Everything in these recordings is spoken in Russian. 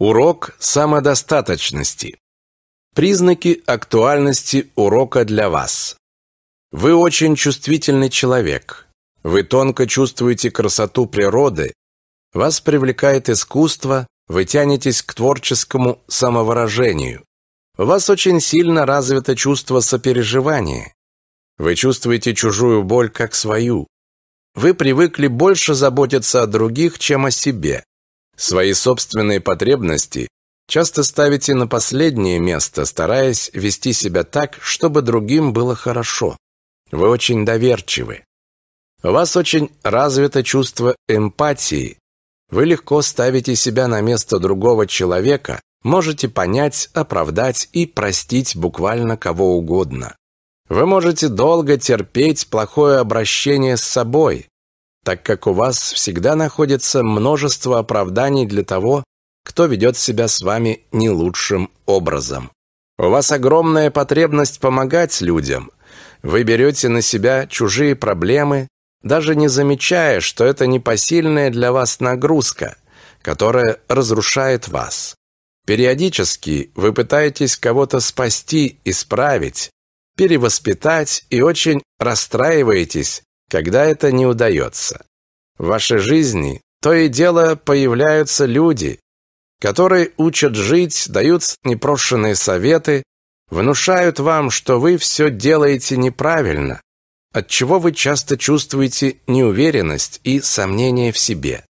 Урок самодостаточности. Признаки актуальности урока для вас. Вы очень чувствительный человек. Вы тонко чувствуете красоту природы. Вас привлекает искусство, вы тянетесь к творческому самовыражению. У вас очень сильно развито чувство сопереживания. Вы чувствуете чужую боль как свою. Вы привыкли больше заботиться о других, чем о себе. Свои собственные потребности часто ставите на последнее место, стараясь вести себя так, чтобы другим было хорошо. Вы очень доверчивы. У вас очень развито чувство эмпатии. Вы легко ставите себя на место другого человека, можете понять, оправдать и простить буквально кого угодно. Вы можете долго терпеть плохое обращение с собой, так как у вас всегда находится множество оправданий для того, кто ведет себя с вами не лучшим образом. У вас огромная потребность помогать людям. Вы берете на себя чужие проблемы, даже не замечая, что это непосильная для вас нагрузка, которая разрушает вас. Периодически вы пытаетесь кого-то спасти, исправить, перевоспитать и очень расстраиваетесь, когда это не удается. В вашей жизни то и дело появляются люди, которые учат жить, дают непрошенные советы, внушают вам, что вы все делаете неправильно, отчего вы часто чувствуете неуверенность и сомнение в себе.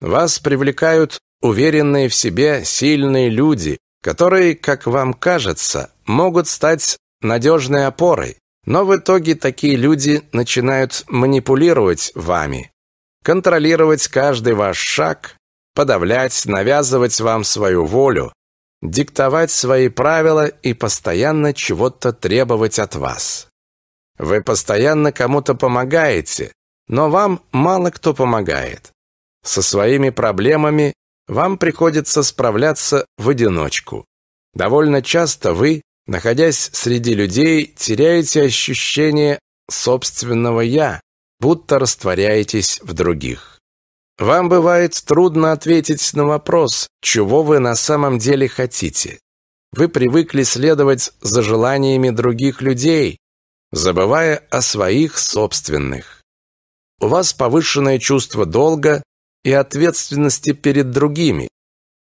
Вас привлекают уверенные в себе сильные люди, которые, как вам кажется, могут стать надежной опорой, но в итоге такие люди начинают манипулировать вами, контролировать каждый ваш шаг, подавлять, навязывать вам свою волю, диктовать свои правила и постоянно чего-то требовать от вас. Вы постоянно кому-то помогаете, но вам мало кто помогает. Со своими проблемами вам приходится справляться в одиночку. Довольно часто вы Находясь среди людей, теряете ощущение собственного «я», будто растворяетесь в других. Вам бывает трудно ответить на вопрос, чего вы на самом деле хотите. Вы привыкли следовать за желаниями других людей, забывая о своих собственных. У вас повышенное чувство долга и ответственности перед другими.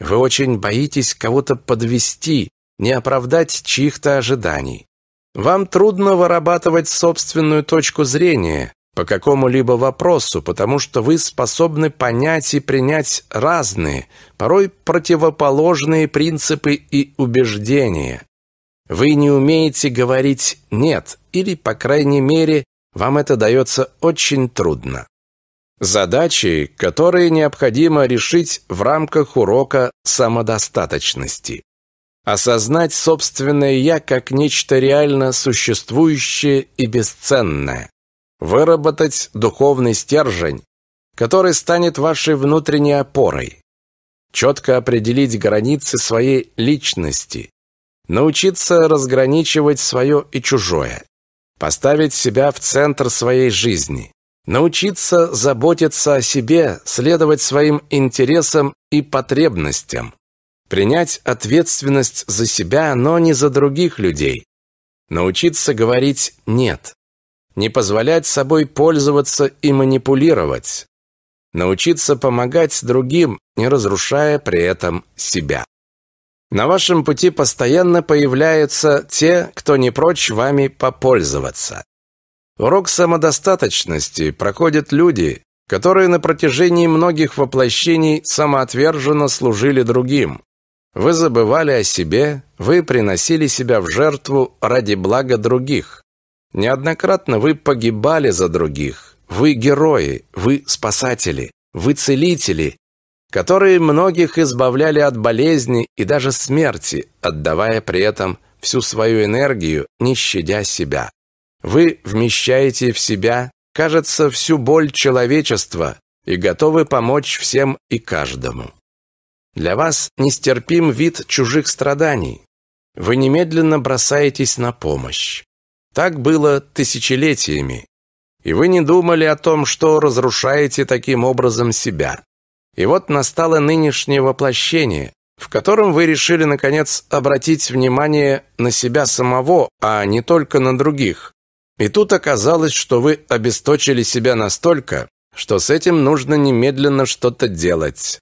Вы очень боитесь кого-то подвести, не оправдать чьих-то ожиданий. Вам трудно вырабатывать собственную точку зрения по какому-либо вопросу, потому что вы способны понять и принять разные, порой противоположные принципы и убеждения. Вы не умеете говорить «нет» или, по крайней мере, вам это дается очень трудно. Задачи, которые необходимо решить в рамках урока самодостаточности осознать собственное «я» как нечто реально существующее и бесценное, выработать духовный стержень, который станет вашей внутренней опорой, четко определить границы своей личности, научиться разграничивать свое и чужое, поставить себя в центр своей жизни, научиться заботиться о себе, следовать своим интересам и потребностям, Принять ответственность за себя, но не за других людей. Научиться говорить «нет». Не позволять собой пользоваться и манипулировать. Научиться помогать другим, не разрушая при этом себя. На вашем пути постоянно появляются те, кто не прочь вами попользоваться. Урок самодостаточности проходят люди, которые на протяжении многих воплощений самоотверженно служили другим. Вы забывали о себе, вы приносили себя в жертву ради блага других. Неоднократно вы погибали за других. Вы герои, вы спасатели, вы целители, которые многих избавляли от болезни и даже смерти, отдавая при этом всю свою энергию, не щадя себя. Вы вмещаете в себя, кажется, всю боль человечества и готовы помочь всем и каждому. Для вас нестерпим вид чужих страданий. Вы немедленно бросаетесь на помощь. Так было тысячелетиями. И вы не думали о том, что разрушаете таким образом себя. И вот настало нынешнее воплощение, в котором вы решили, наконец, обратить внимание на себя самого, а не только на других. И тут оказалось, что вы обесточили себя настолько, что с этим нужно немедленно что-то делать.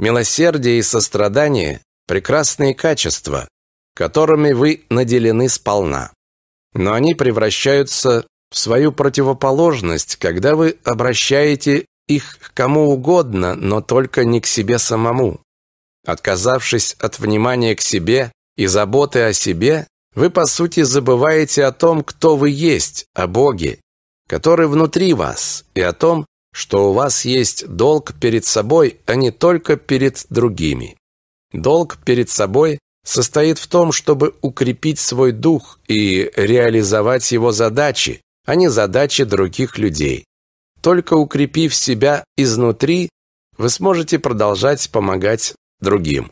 Милосердие и сострадание – прекрасные качества, которыми вы наделены сполна. Но они превращаются в свою противоположность, когда вы обращаете их к кому угодно, но только не к себе самому. Отказавшись от внимания к себе и заботы о себе, вы, по сути, забываете о том, кто вы есть, о Боге, который внутри вас, и о том, что у вас есть долг перед собой, а не только перед другими. Долг перед собой состоит в том, чтобы укрепить свой дух и реализовать его задачи, а не задачи других людей. Только укрепив себя изнутри, вы сможете продолжать помогать другим.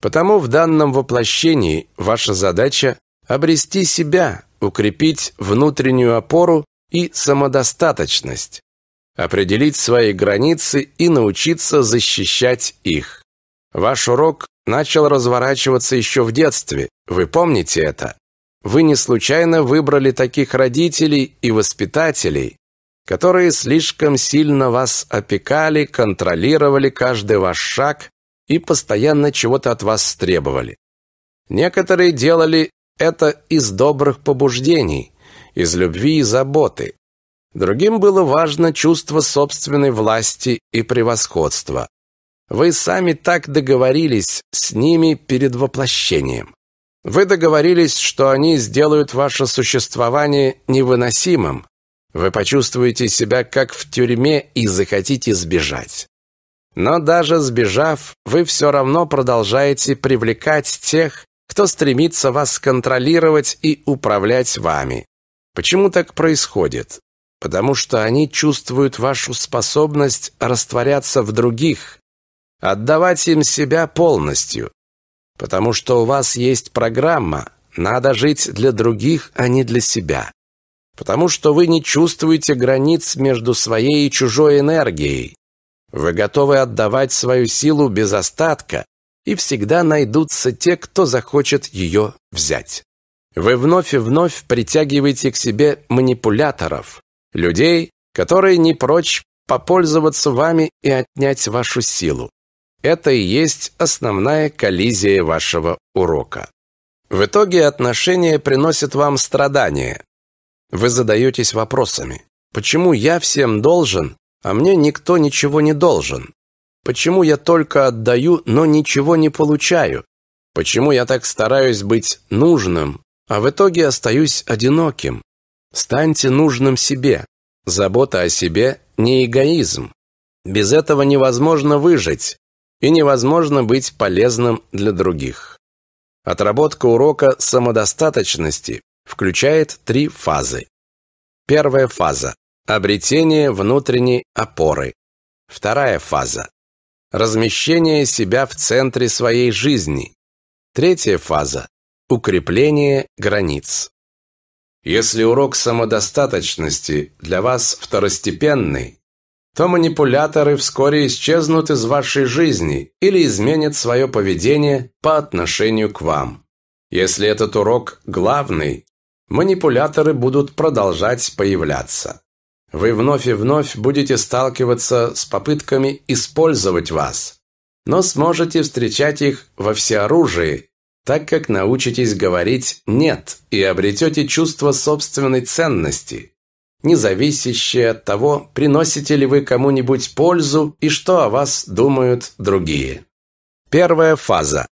Потому в данном воплощении ваша задача обрести себя, укрепить внутреннюю опору и самодостаточность, определить свои границы и научиться защищать их. Ваш урок начал разворачиваться еще в детстве, вы помните это? Вы не случайно выбрали таких родителей и воспитателей, которые слишком сильно вас опекали, контролировали каждый ваш шаг и постоянно чего-то от вас требовали. Некоторые делали это из добрых побуждений, из любви и заботы, Другим было важно чувство собственной власти и превосходства. Вы сами так договорились с ними перед воплощением. Вы договорились, что они сделают ваше существование невыносимым. Вы почувствуете себя как в тюрьме и захотите сбежать. Но даже сбежав, вы все равно продолжаете привлекать тех, кто стремится вас контролировать и управлять вами. Почему так происходит? потому что они чувствуют вашу способность растворяться в других, отдавать им себя полностью, потому что у вас есть программа «Надо жить для других, а не для себя», потому что вы не чувствуете границ между своей и чужой энергией. Вы готовы отдавать свою силу без остатка, и всегда найдутся те, кто захочет ее взять. Вы вновь и вновь притягиваете к себе манипуляторов, Людей, которые не прочь попользоваться вами и отнять вашу силу. Это и есть основная коллизия вашего урока. В итоге отношения приносят вам страдания. Вы задаетесь вопросами. Почему я всем должен, а мне никто ничего не должен? Почему я только отдаю, но ничего не получаю? Почему я так стараюсь быть нужным, а в итоге остаюсь одиноким? Станьте нужным себе. Забота о себе – не эгоизм. Без этого невозможно выжить и невозможно быть полезным для других. Отработка урока самодостаточности включает три фазы. Первая фаза – обретение внутренней опоры. Вторая фаза – размещение себя в центре своей жизни. Третья фаза – укрепление границ. Если урок самодостаточности для вас второстепенный, то манипуляторы вскоре исчезнут из вашей жизни или изменят свое поведение по отношению к вам. Если этот урок главный, манипуляторы будут продолжать появляться. Вы вновь и вновь будете сталкиваться с попытками использовать вас, но сможете встречать их во всеоружии так как научитесь говорить «нет» и обретете чувство собственной ценности, независящее от того, приносите ли вы кому-нибудь пользу и что о вас думают другие. Первая фаза.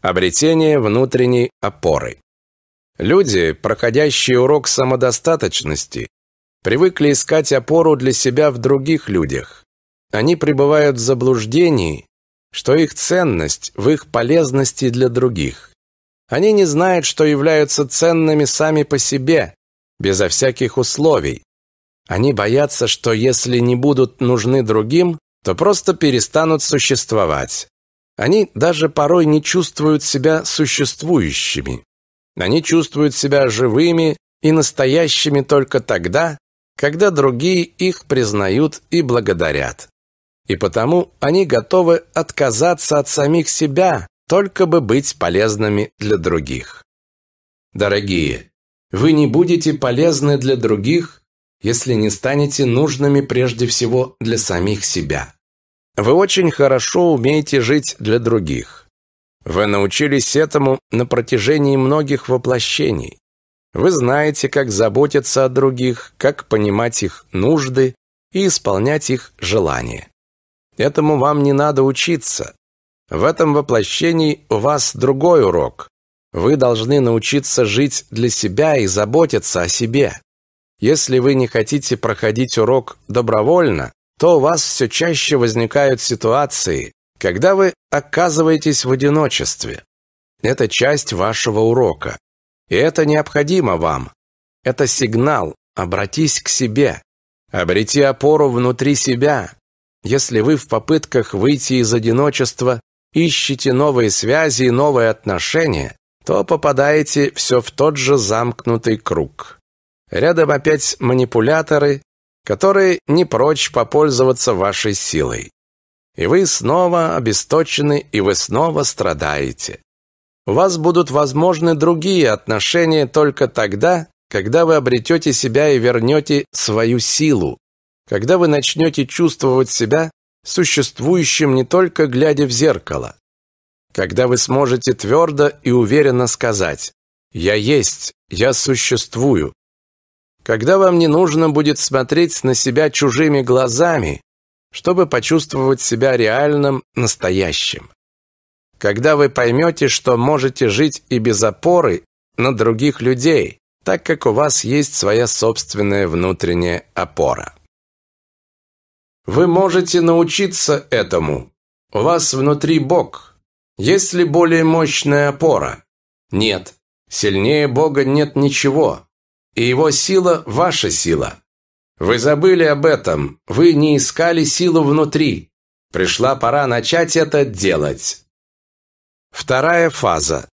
Обретение внутренней опоры. Люди, проходящие урок самодостаточности, привыкли искать опору для себя в других людях. Они пребывают в заблуждении, что их ценность в их полезности для других. Они не знают, что являются ценными сами по себе, безо всяких условий. Они боятся, что если не будут нужны другим, то просто перестанут существовать. Они даже порой не чувствуют себя существующими. Они чувствуют себя живыми и настоящими только тогда, когда другие их признают и благодарят. И потому они готовы отказаться от самих себя, только бы быть полезными для других. Дорогие, вы не будете полезны для других, если не станете нужными прежде всего для самих себя. Вы очень хорошо умеете жить для других. Вы научились этому на протяжении многих воплощений. Вы знаете, как заботиться о других, как понимать их нужды и исполнять их желания. Этому вам не надо учиться. В этом воплощении у вас другой урок. Вы должны научиться жить для себя и заботиться о себе. Если вы не хотите проходить урок добровольно, то у вас все чаще возникают ситуации, когда вы оказываетесь в одиночестве. Это часть вашего урока. И это необходимо вам. Это сигнал «обратись к себе». Обрети опору внутри себя, если вы в попытках выйти из одиночества ищете новые связи и новые отношения, то попадаете все в тот же замкнутый круг. Рядом опять манипуляторы, которые не прочь попользоваться вашей силой. И вы снова обесточены, и вы снова страдаете. У вас будут возможны другие отношения только тогда, когда вы обретете себя и вернете свою силу, когда вы начнете чувствовать себя существующим не только глядя в зеркало, когда вы сможете твердо и уверенно сказать «Я есть, я существую», когда вам не нужно будет смотреть на себя чужими глазами, чтобы почувствовать себя реальным, настоящим. Когда вы поймете, что можете жить и без опоры на других людей, так как у вас есть своя собственная внутренняя опора. Вы можете научиться этому. У вас внутри Бог. Есть ли более мощная опора? Нет. Сильнее Бога нет ничего. И его сила – ваша сила. Вы забыли об этом. Вы не искали силу внутри. Пришла пора начать это делать. Вторая фаза.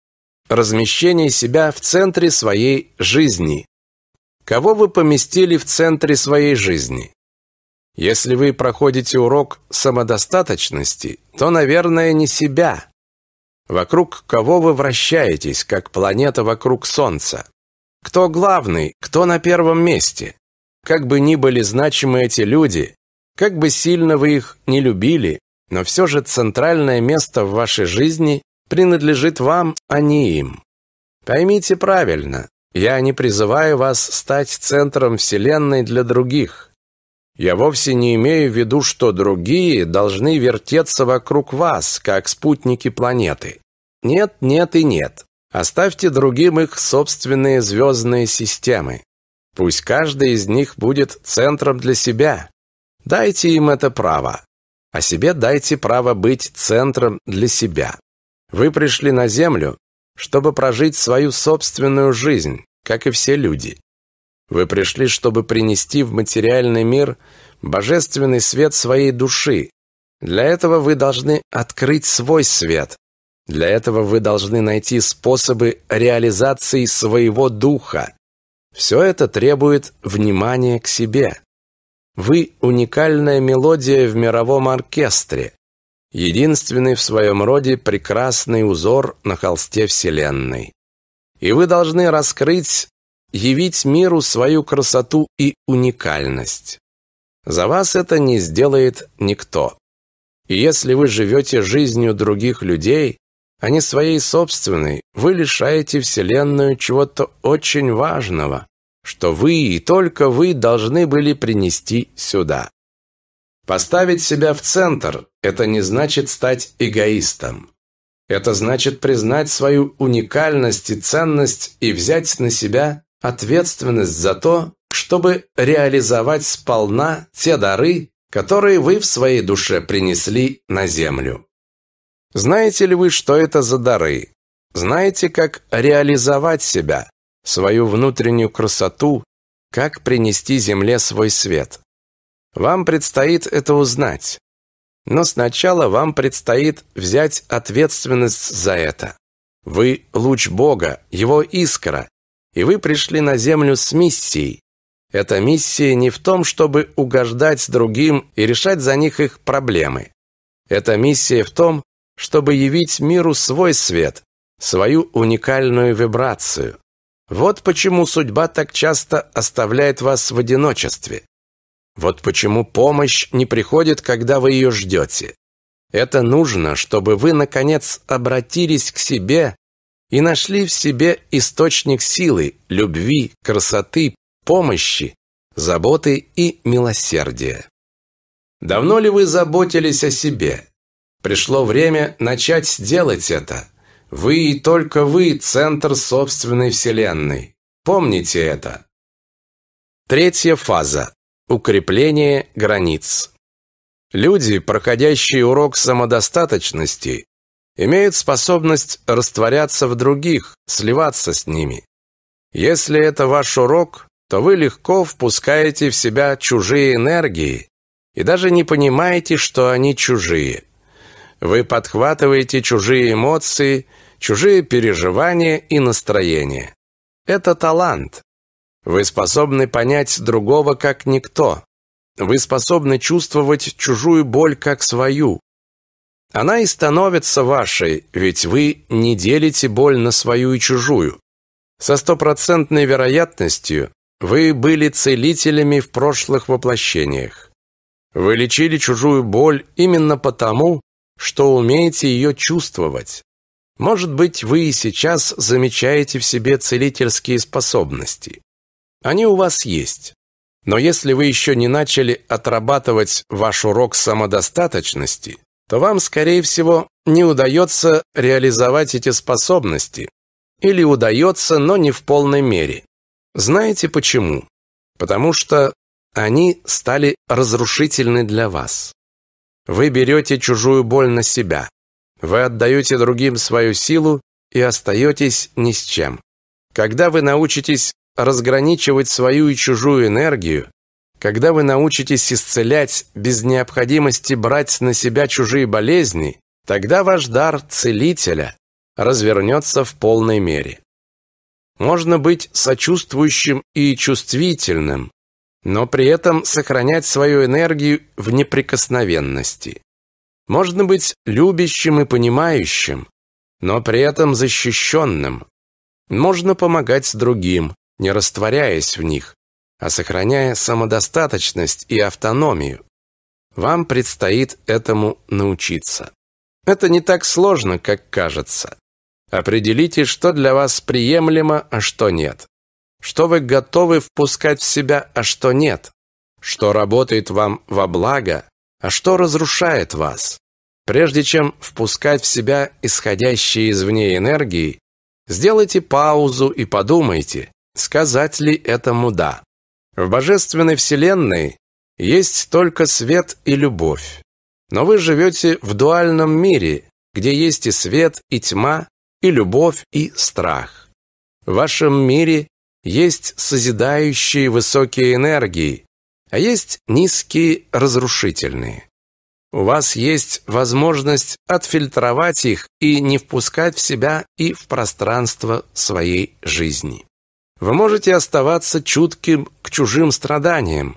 Размещение себя в центре своей жизни. Кого вы поместили в центре своей жизни? Если вы проходите урок самодостаточности, то, наверное, не себя. Вокруг кого вы вращаетесь, как планета вокруг Солнца? Кто главный, кто на первом месте? Как бы ни были значимы эти люди, как бы сильно вы их не любили, но все же центральное место в вашей жизни принадлежит вам, а не им. Поймите правильно, я не призываю вас стать центром Вселенной для других. Я вовсе не имею в виду, что другие должны вертеться вокруг вас, как спутники планеты. Нет, нет и нет. Оставьте другим их собственные звездные системы. Пусть каждый из них будет центром для себя. Дайте им это право. А себе дайте право быть центром для себя. Вы пришли на Землю, чтобы прожить свою собственную жизнь, как и все люди. Вы пришли, чтобы принести в материальный мир божественный свет своей души. Для этого вы должны открыть свой свет. Для этого вы должны найти способы реализации своего духа. Все это требует внимания к себе. Вы – уникальная мелодия в мировом оркестре. Единственный в своем роде прекрасный узор на холсте Вселенной. И вы должны раскрыть явить миру свою красоту и уникальность. За вас это не сделает никто. И если вы живете жизнью других людей, а не своей собственной, вы лишаете Вселенную чего-то очень важного, что вы и только вы должны были принести сюда. Поставить себя в центр – это не значит стать эгоистом. Это значит признать свою уникальность и ценность и взять на себя ответственность за то, чтобы реализовать сполна те дары, которые вы в своей душе принесли на землю. Знаете ли вы, что это за дары? Знаете, как реализовать себя, свою внутреннюю красоту, как принести земле свой свет? Вам предстоит это узнать. Но сначала вам предстоит взять ответственность за это. Вы – луч Бога, Его искра, и вы пришли на Землю с миссией. Эта миссия не в том, чтобы угождать другим и решать за них их проблемы. Эта миссия в том, чтобы явить миру свой свет, свою уникальную вибрацию. Вот почему судьба так часто оставляет вас в одиночестве. Вот почему помощь не приходит, когда вы ее ждете. Это нужно, чтобы вы, наконец, обратились к себе и нашли в себе источник силы, любви, красоты, помощи, заботы и милосердия. Давно ли вы заботились о себе? Пришло время начать делать это. Вы и только вы – центр собственной вселенной. Помните это. Третья фаза. Укрепление границ. Люди, проходящие урок самодостаточности, имеют способность растворяться в других, сливаться с ними. Если это ваш урок, то вы легко впускаете в себя чужие энергии и даже не понимаете, что они чужие. Вы подхватываете чужие эмоции, чужие переживания и настроения. Это талант. Вы способны понять другого как никто. Вы способны чувствовать чужую боль как свою. Она и становится вашей, ведь вы не делите боль на свою и чужую. Со стопроцентной вероятностью вы были целителями в прошлых воплощениях. Вы лечили чужую боль именно потому, что умеете ее чувствовать. Может быть, вы и сейчас замечаете в себе целительские способности. Они у вас есть. Но если вы еще не начали отрабатывать ваш урок самодостаточности, то вам, скорее всего, не удается реализовать эти способности. Или удается, но не в полной мере. Знаете почему? Потому что они стали разрушительны для вас. Вы берете чужую боль на себя. Вы отдаете другим свою силу и остаетесь ни с чем. Когда вы научитесь разграничивать свою и чужую энергию, когда вы научитесь исцелять без необходимости брать на себя чужие болезни, тогда ваш дар целителя развернется в полной мере. Можно быть сочувствующим и чувствительным, но при этом сохранять свою энергию в неприкосновенности. Можно быть любящим и понимающим, но при этом защищенным. Можно помогать другим, не растворяясь в них, а сохраняя самодостаточность и автономию. Вам предстоит этому научиться. Это не так сложно, как кажется. Определите, что для вас приемлемо, а что нет. Что вы готовы впускать в себя, а что нет. Что работает вам во благо, а что разрушает вас. Прежде чем впускать в себя исходящие извне энергии, сделайте паузу и подумайте, сказать ли этому «да». В божественной вселенной есть только свет и любовь. Но вы живете в дуальном мире, где есть и свет, и тьма, и любовь, и страх. В вашем мире есть созидающие высокие энергии, а есть низкие разрушительные. У вас есть возможность отфильтровать их и не впускать в себя и в пространство своей жизни. Вы можете оставаться чутким к чужим страданиям,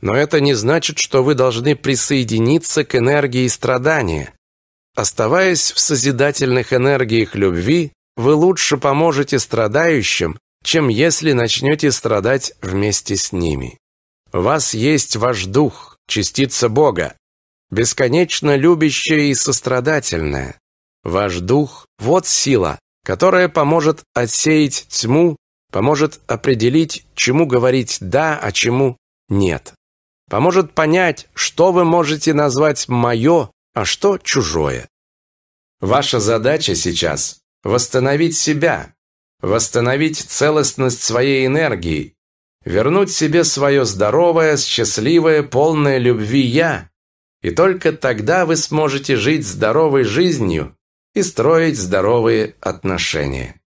но это не значит, что вы должны присоединиться к энергии страдания. Оставаясь в созидательных энергиях любви, вы лучше поможете страдающим, чем если начнете страдать вместе с ними. У вас есть ваш дух, частица Бога, бесконечно любящая и сострадательная. Ваш дух – вот сила, которая поможет отсеять тьму Поможет определить, чему говорить «да», а чему «нет». Поможет понять, что вы можете назвать «моё», а что «чужое». Ваша задача сейчас – восстановить себя, восстановить целостность своей энергии, вернуть себе свое здоровое, счастливое, полное любви «я», и только тогда вы сможете жить здоровой жизнью и строить здоровые отношения.